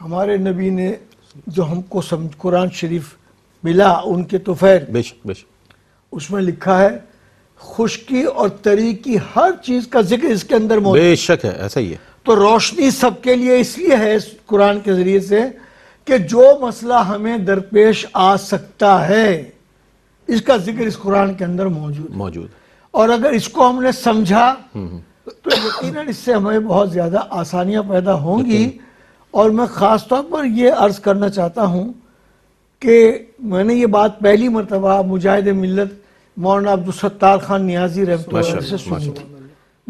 हमारे नबी ने जो हमको कुरान शरीफ मिला उनके तुफैर तो बेशक बेशक उसमें लिखा है खुशकी और तरी की हर चीज का जिक्र इसके अंदर बेशक है ऐसा ही है तो रोशनी सबके लिए इसलिए है इस कुरान के जरिए से कि जो मसला हमें दरपेश आ सकता है इसका जिक्र इस कुरान के अंदर मौजूद मौजूद और अगर इसको हमने समझा हम्म, हम्म। तो यकीनन इससे हमें बहुत ज़्यादा आसानियां पैदा होंगी और मैं ख़ास तौर पर यह अर्ज़ करना चाहता हूँ कि मैंने ये बात पहली मरतबा मुजाहिद मिलत मौलाना अब्दुलसत्तार खान नियाजी रहमत से सुनी थी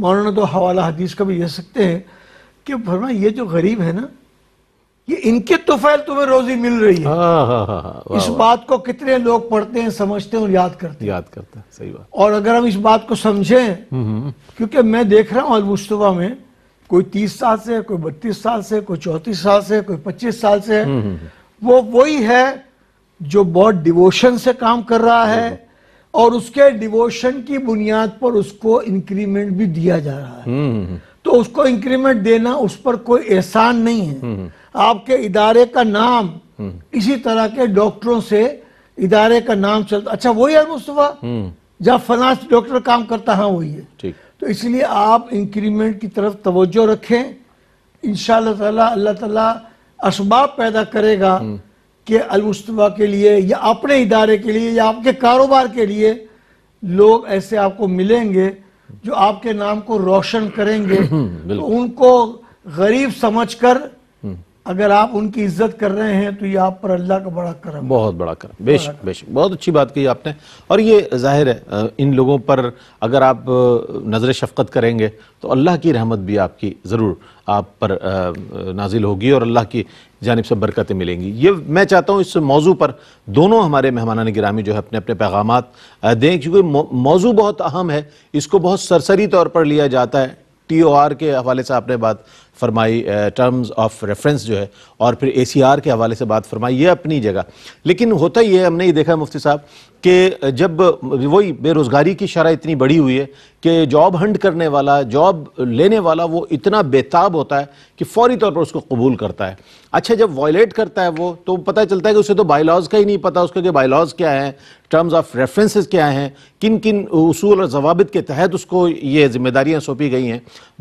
मौलाना तो हवाला हदीस का भी यह सकते हैं कि फरमा ये जो गरीब है ना ये इनके तो फैल तुम्हें रोजी मिल रही है हाँ हा, हाँ, हाँ, हाँ इस बात को कितने लोग पढ़ते हैं समझते हैं और याद करते हैं याद करते हैं सही बात और अगर हम इस बात को समझें हम्म, हम्म। क्योंकि मैं देख रहा हूँ अलमुशतबा में कोई तीस साल से कोई बत्तीस साल से कोई चौंतीस साल से कोई पच्चीस साल से हम्म, वो वही है जो बहुत डिवोशन से काम कर रहा है और उसके डिवोशन की बुनियाद पर उसको इंक्रीमेंट भी दिया जा रहा है हम्म, हम्म, हम्म। तो उसको इंक्रीमेंट देना उस पर कोई एहसान नहीं है आपके इदारे का नाम इसी तरह के डॉक्टरों से इदारे का नाम चलता अच्छा वही है मुस्तफ़ा जहाँ फना डॉक्टर काम करता है हाँ, वही है ठीक तो इसलिए आप इंक्रीमेंट की तरफ तवज्जो रखें इन ताला अल्लाह ताला असबाब पैदा करेगा कि अलमुस्तवा के लिए या अपने इदारे के लिए या आपके कारोबार के लिए लोग ऐसे आपको मिलेंगे जो आपके नाम को रोशन करेंगे तो उनको गरीब समझकर अगर आप उनकी इज्जत कर रहे हैं तो ये आप पर अल्लाह का बड़ा करम बहुत बड़ा करम बेश बेश, बहुत अच्छी बात कही आपने और ये जाहिर है इन लोगों पर अगर आप नज़र शफकत करेंगे तो अल्लाह की रहमत भी आपकी ज़रूर आप पर नाजिल होगी और अल्लाह की जानब से बरकतें मिलेंगी ये मैं चाहता हूँ इस मौजू पर दोनों हमारे मेहमान गिरामी जो है अपने अपने पैगाम दें क्योंकि मौजू बहुत अहम है इसको बहुत सरसरी तौर पर लिया जाता है टी ओ आर के हवाले से आपने बात फरमाई टर्म्स ऑफ रेफरेंस जो है और फिर ए सी आर के हवाले से बात फरमाई ये अपनी जगह लेकिन होता ही है हमने ये देखा मुफ्ती साहब कि जब वही बेरोज़गारी की शरह इतनी बड़ी हुई है कि जॉब हंड करने वाला जॉब लेने वाला वो इतना बेताब होता है कि फौरी तौर पर उसको कबूल करता है अच्छा जब वॉयलेट करता है वो तो पता चलता है कि उसे तो बायलॉज का ही नहीं पता उसके बायलॉज क्या हैं टर्म्स ऑफ रेफरेंसेस क्या हैं किन किन उसूल और जवाबित के तहत उसको ये जिम्मेदारियाँ सौंपी गई हैं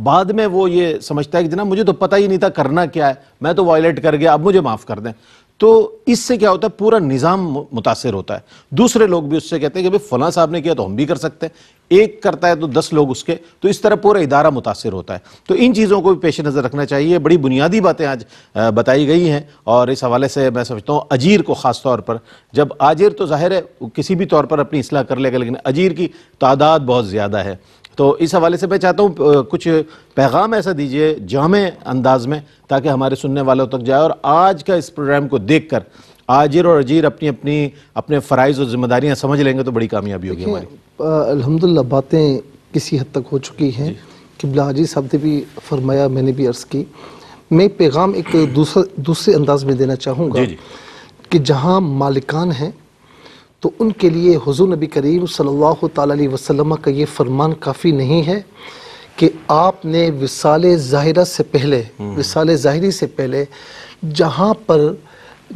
बाद में वो ये समझता है कि जना मुझे तो पता ही नहीं था करना क्या है मैं तो वॉयलेट कर गया अब मुझे माफ़ कर दें तो इससे क्या होता है पूरा निज़ाम मुतासर होता है दूसरे लोग भी उससे कहते हैं कि भाई फलां साहब ने किया तो हम भी कर सकते हैं एक करता है तो दस लोग उसके तो इस तरह पूरा इदारा मुतासर होता है तो इन चीज़ों को भी पेश नज़र रखना चाहिए बड़ी बुनियादी बातें आज बताई गई हैं और इस हवाले से मैं समझता हूँ अजीर को ख़ास तौर पर जब आजिर तो जाहिर है किसी भी तौर पर अपनी असलाह कर लेगा लेकिन अजीर की तादाद बहुत ज़्यादा है तो इस हवाले से मैं चाहता हूँ कुछ पैगाम ऐसा दीजिए जाम अंदाज में ताकि हमारे सुनने वालों तक जाए और आज का इस प्रोग्राम को देख कर आजिर और अजीर अपनी अपनी अपने फ़रज़ और ज़िम्मेदारियाँ समझ लेंगे तो बड़ी कामयाबी होगी हमारी अलहमदिल्ला बातें किसी हद तक हो चुकी हैं कि हाजी साहब ने भी फरमाया मैंने भी अर्ज़ की मैं पैगाम एक दूसरा दूसरे अंदाज में देना चाहूँगा कि जहाँ मालिकान हैं तो उनके लिए हुजूर नबी करीम सल्लल्लाहु अलैहि वसल्लम का ये फरमान काफ़ी नहीं है कि आपने विसाल ज़ाहिरा से पहले हम्म। विसाल ज़ाहिरी से पहले जहाँ पर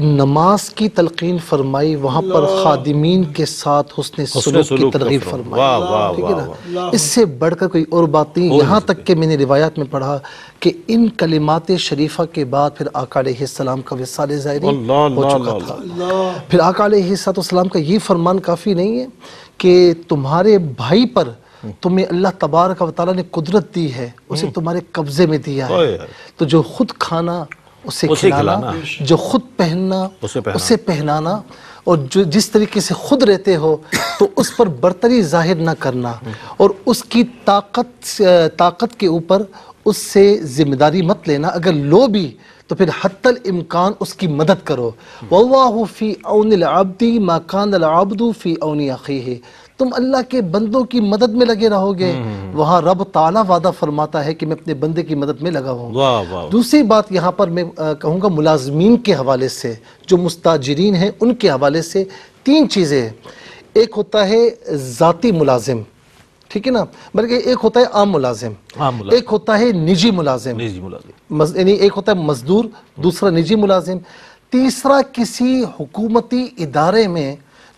नमाज की तलकीन फरमाई वहाँ पर खादिमीन के साथ उसने सलूक की तरगीब फरमाई ठीक है ना इससे बढ़कर कोई और बात नहीं यहाँ तक कि मैंने रिवायत में पढ़ा कि इन कलिमात शरीफा के बाद फिर आकाम का विसाल ज़ाहिर हो चुका था फिर आकाम का ये फरमान काफ़ी नहीं है कि तुम्हारे भाई पर हम्म। तुम्हें अल्लाह तबारक वाली ने कुदरत दी है उसे हम्म। तुम्हारे कब्जे में दिया है तो जो खुद खाना उसे, उसे खिलाना, जो खुद पहनना उसे पहनाना, उसे पहनाना और जो जिस तरीके से खुद रहते हो तो उस पर बर्तरी जाहिर ना करना और उसकी ताकत ताकत के ऊपर उससे जिम्मेदारी मत लेना अगर लो भी तो फिर हत्तल इम्कान उसकी मदद करो हम्म। वल्लाफ़ी अन आबदी मकान आबदू फ़ी अन अखी है तुम अल्लाह के बंदों की मदद में लगे रहोगे हम्म, हम्म, हम्म। वहाँ रब ताला वादा फरमाता है कि मैं अपने बंदे की मदद में लगा हूँ दूसरी बात यहाँ पर मैं कहूँगा मुलाजमीन के हवाले से जो मुस्ताजरीन हैं उनके हवाले से तीन चीज़ें एक होता है ज़ाती मुलाजिम ठीक है ना बल्कि एक होता है आम मुलाजिम एक होता है निजी मुलाजिम निजी मुलाजिम यानी एक होता है मजदूर दूसरा निजी मुलाजिम तीसरा किसी हुकूमती इदारे में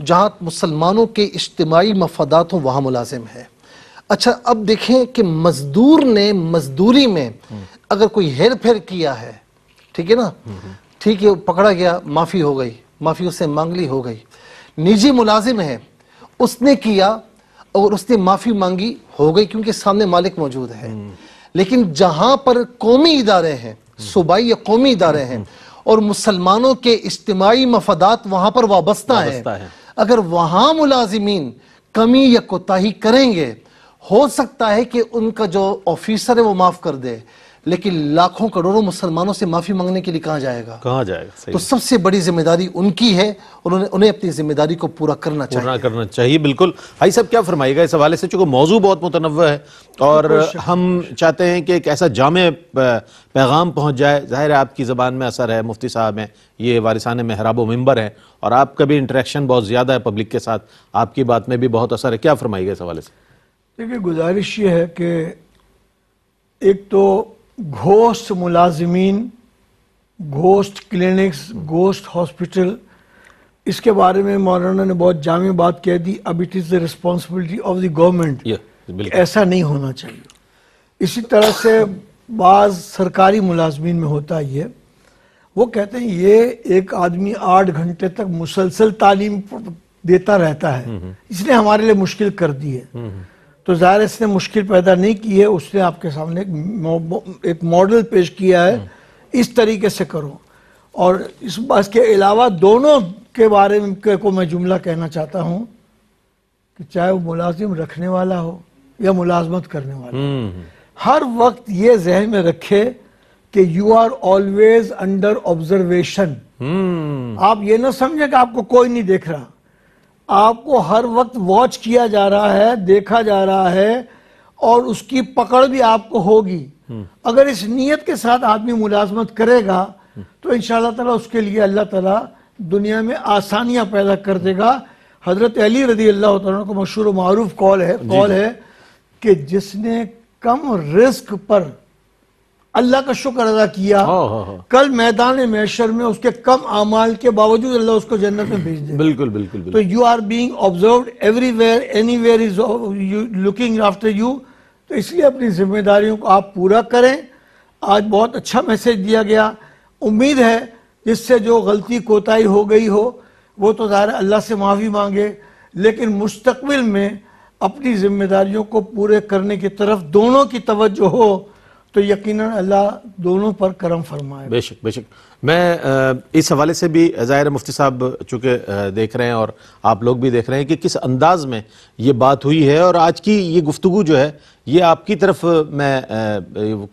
जहाँ मुसलमानों के इज्तमाही मफादात हों वहाँ मुलाजिम है अच्छा अब देखें कि मजदूर ने मजदूरी में अगर कोई हेर फेर किया है ठीक है ना ठीक है पकड़ा गया माफ़ी हो गई माफ़ी उससे मांग ली हो गई निजी मुलाजिम है उसने किया और उसने माफ़ी मांगी हो गई क्योंकि सामने मालिक मौजूद है लेकिन जहां पर कौमी इदारे हैं सूबाई या कौमी इदारे हैं और मुसलमानों के इज्तमाही मफादात वहां पर वाबस्ता है, है। अगर वहां मुलाजिमीन कमी या कोताही करेंगे हो सकता है कि उनका जो ऑफिसर है वो माफ़ कर दे लेकिन लाखों करोड़ों मुसलमानों से माफी मांगने के लिए कहाँ जाएगा कहा जाएगा तो सबसे बड़ी जिम्मेदारी उनकी है उन्होंने उन्हें अपनी जिम्मेदारी को पूरा करना पूरा करना चाहिए बिल्कुल भाई साहब क्या फरमाइएगा इस हवाले से चूंकि मौजू बहुत मुतनव है और हम चाहते हैं कि एक ऐसा जाम पैगाम पहुँच जाए ज़ाहिर है आपकी ज़बान में असर है मुफ्ती साहब हैं ये वारिसान महराब मंबर हैं और आपका भी इंटरेक्शन बहुत ज़्यादा है पब्लिक के साथ आपकी बात में भी बहुत असर है क्या फरमाइएगा इस हवाले से देखिए गुजारिश ये है कि एक तो घोष्ट मुलाजमीन घोष्ट क्लिनिक्स घोष्ट हॉस्पिटल इसके बारे में मौलाना ने बहुत जाम बात कह दी अब it is the responsibility of the government ऐसा नहीं होना चाहिए इसी तरह से बाज सरकारी मुलाजमीन में होता है वो कहते हैं ये एक आदमी आठ घंटे तक मुसलसल तालीम देता रहता है हम्म, हम्म। इसने हमारे लिए मुश्किल कर दी है हम्म, तो ज़ाहिर इसने मुश्किल पैदा नहीं की है उसने आपके सामने एक मॉडल पेश किया है इस तरीके से करो और इस बात के अलावा दोनों के बारे में को मैं जुमला कहना चाहता हूँ कि चाहे वो मुलाजिम रखने वाला हो या मुलाजमत करने वाला हम्म, हम्म। हर वक्त ये जहन में रखे कि you are always under observation आप ये ना समझे कि आपको कोई नहीं देख रहा आपको हर वक्त वॉच किया जा रहा है देखा जा रहा है और उसकी पकड़ भी आपको होगी हम्म। अगर इस नीयत के साथ आदमी मुलाजमत करेगा तो इन ताला उसके लिए अल्लाह ताला दुनिया में आसानियां पैदा कर देगा हजरत अली रदी अल्लाह को मशहूर मरूफ कॉल है कॉल है कि जिसने कम रिस्क पर अल्लाह का शुक्र अदा किया हो, हो, हो। कल मैदान मैशर में उसके कम अमाल के बावजूद अल्लाह उसको जन्नत में भेज दे बिल्कुल बिल्कुल, तो you are being observed everywhere anywhere is you looking after you तो इसलिए अपनी जिम्मेदारियों को आप पूरा करें आज बहुत अच्छा मैसेज दिया गया उम्मीद है जिससे जो गलती कोताही हो गई हो वो तो ज़ाहिर अल्लाह से माफ़ी मांगे लेकिन मुस्तबिल में अपनी जिम्मेदारियों को पूरे करने की तरफ दोनों की तवज्जो हो तो यकीनन अल्लाह दोनों पर करम फरमाए बेशक बेशक मैं इस हवाले से भी ज़ाहिर मुफ्ती साहब चूँकि देख रहे हैं और आप लोग भी देख रहे हैं कि किस अंदाज में ये बात हुई है और आज की ये गुफ्तु जो है ये आपकी तरफ मैं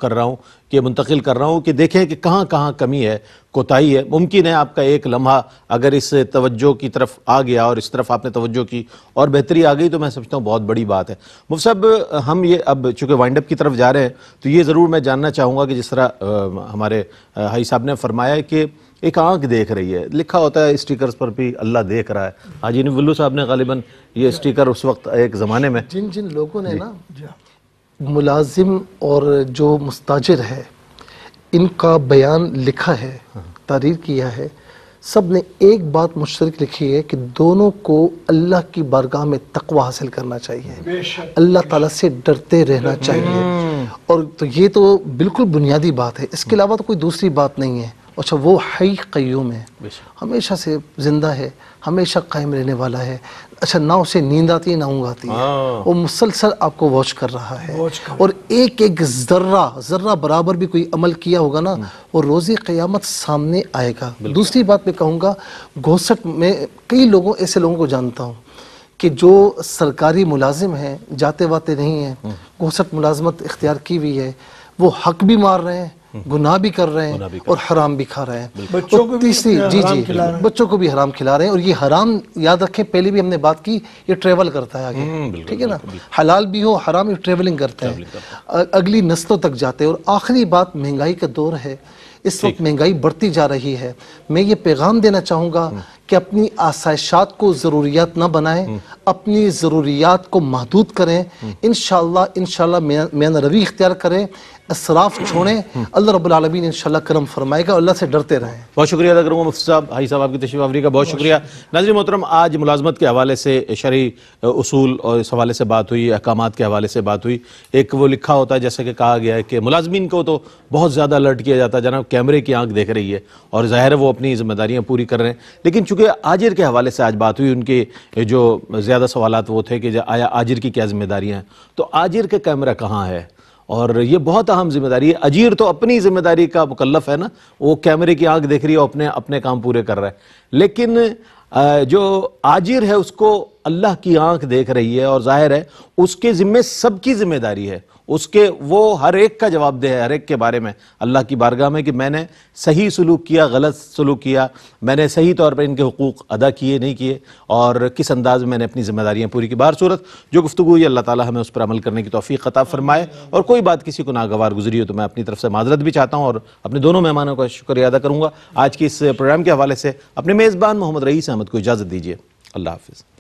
कर रहा हूँ कि मुंतकिल कर रहा हूँ कि देखें कि कहाँ कहाँ कमी है कोताही है मुमकिन है आपका एक लम्हा अगर इस तवज्जो की तरफ आ गया और इस तरफ आपने तवज्जो की और बेहतरी आ गई तो मैं समझता हूँ बहुत बड़ी बात है मुफ साहब हम ये अब चूँकि वाइंड अप की तरफ जा रहे हैं तो ये ज़रूर मैं जानना चाहूँगा कि जिस तरह हमारे हाई साहब ने फरमाया कि एक आँख देख रही है लिखा होता है स्टिकर्स पर भी अल्लाह देख रहा है हाजी नबुल्लू साहब ने गालिबा ये स्टिकर उस वक्त एक ज़माने में जिन जिन लोगों ने ना मुलाजिम और जो मुस्ताजर है इनका बयान लिखा है तारीर किया है सब ने एक बात मुश्तरक लिखी है कि दोनों को अल्लाह की बारगाह में तकवा हासिल करना चाहिए अल्लाह ताला से डरते रहना हम्म। चाहिए और तो ये तो बिल्कुल बुनियादी बात है इसके अलावा तो कोई दूसरी बात नहीं है अच्छा वो हई क्यूम है हमेशा से ज़िंदा है हमेशा कायम रहने वाला है अच्छा ना उसे नींद आती है ना ऊँग आती है हाँ। वो मुसलसल आपको वॉच कर रहा है और एक एक ज़र्रा ज़र्रा बराबर भी कोई अमल किया होगा ना हम्म। वो रोज़े क़यामत सामने आएगा दूसरी बात मैं कहूँगा घोसट में कई लोगों ऐसे लोगों को जानता हूँ कि जो सरकारी मुलाजिम हैं जाते वाते नहीं हैं हम्म। घोसट मुलाजमत इख्तियार की हुई है वो हक भी मार रहे हैं गुनाह भी कर रहे हैं और हराम भी खा रहे हैं तो बच्चों को तीसरी जी जी बच्चों को भी हराम खिला रहे हैं और ये हराम याद रखें पहले भी हमने बात की ये ट्रेवल करता है आगे हम्म, ठीक है ना हलाल भी हो हराम ये ट्रेवलिंग करता है अगली नस्लों तक जाते हैं और आखिरी बात महंगाई का दौर है इस वक्त महंगाई बढ़ती जा रही है मैं ये पैगाम देना चाहूँगा हम्म। कि अपनी आसाइशात को ज़रूरियात ना बनाएं हम्म। अपनी ज़रूरियात को महदूद करें इन शाला इन मैं रवि इख्तियार करें असराफ छोड़ें अल्लाह रबालमीन इन करम फरमाएगा अल्लाह से डरते रहें बहुत शुक्रिया अदा करूँगा मुफ्ती साहब भाई साहब आपकी तशरीफ आवरी का बहुत शुक्रिया नजर मोहतरम आज मुलाजमत के हवाले से शरी असूल और इस हवाले से बात हुई अहकाम के हवाले से बात हुई एक वो लिखा होता है जैसे कि कहा गया है कि मुलाजमीन को तो बहुत ज़्यादा अलर्ट किया जाता है जना कैमरे की आँख देख रही है और ज़ाहिर है वो अपनी जिम्मेदारियाँ पूरी कर रहे हैं लेकिन चूँकि आजिर के हवाले से आज बात हुई उनके जो ज़्यादा सवाल वो थे कि आया आजिर की क्या जिम्मेदारियाँ हैं तो आजिर का कैमरा कहाँ है और ये बहुत अहम जिम्मेदारी है अजीर तो अपनी जिम्मेदारी का मुकलफ है ना वो कैमरे की आंख देख रही है अपने अपने काम पूरे कर रहा है लेकिन जो आजिर है उसको अल्लाह की आंख देख रही है और जाहिर है उसके ज़िम्मे सबकी जिम्मेदारी है उसके वो हर एक का जवाब दे हर एक के बारे में अल्लाह की बारगाह में कि मैंने सही सलूक किया गलत सलूक किया मैंने सही तौर पर इनके हकूक़ अदा किए नहीं किए और किस अंदाज में मैंने अपनी जिम्मेदारियाँ पूरी की बार सूरत जो गुफ्तु हुई अल्लाह ताली हमें उस पर अमल करने की तोफ़ी ख़ता फरमाए और कोई बात किसी को नागवार गुजरी हो तो मैं अपनी तरफ से माजरत भी चाहता हूँ और अपने दोनों मेहमानों का शुक्रिया अदा करूँगा आज के इस प्रोग्राम के हवाले से अपने मेज़बान मोहम्मद रईस अहमद को इजाज़त दीजिए अल्लाह हाफिज़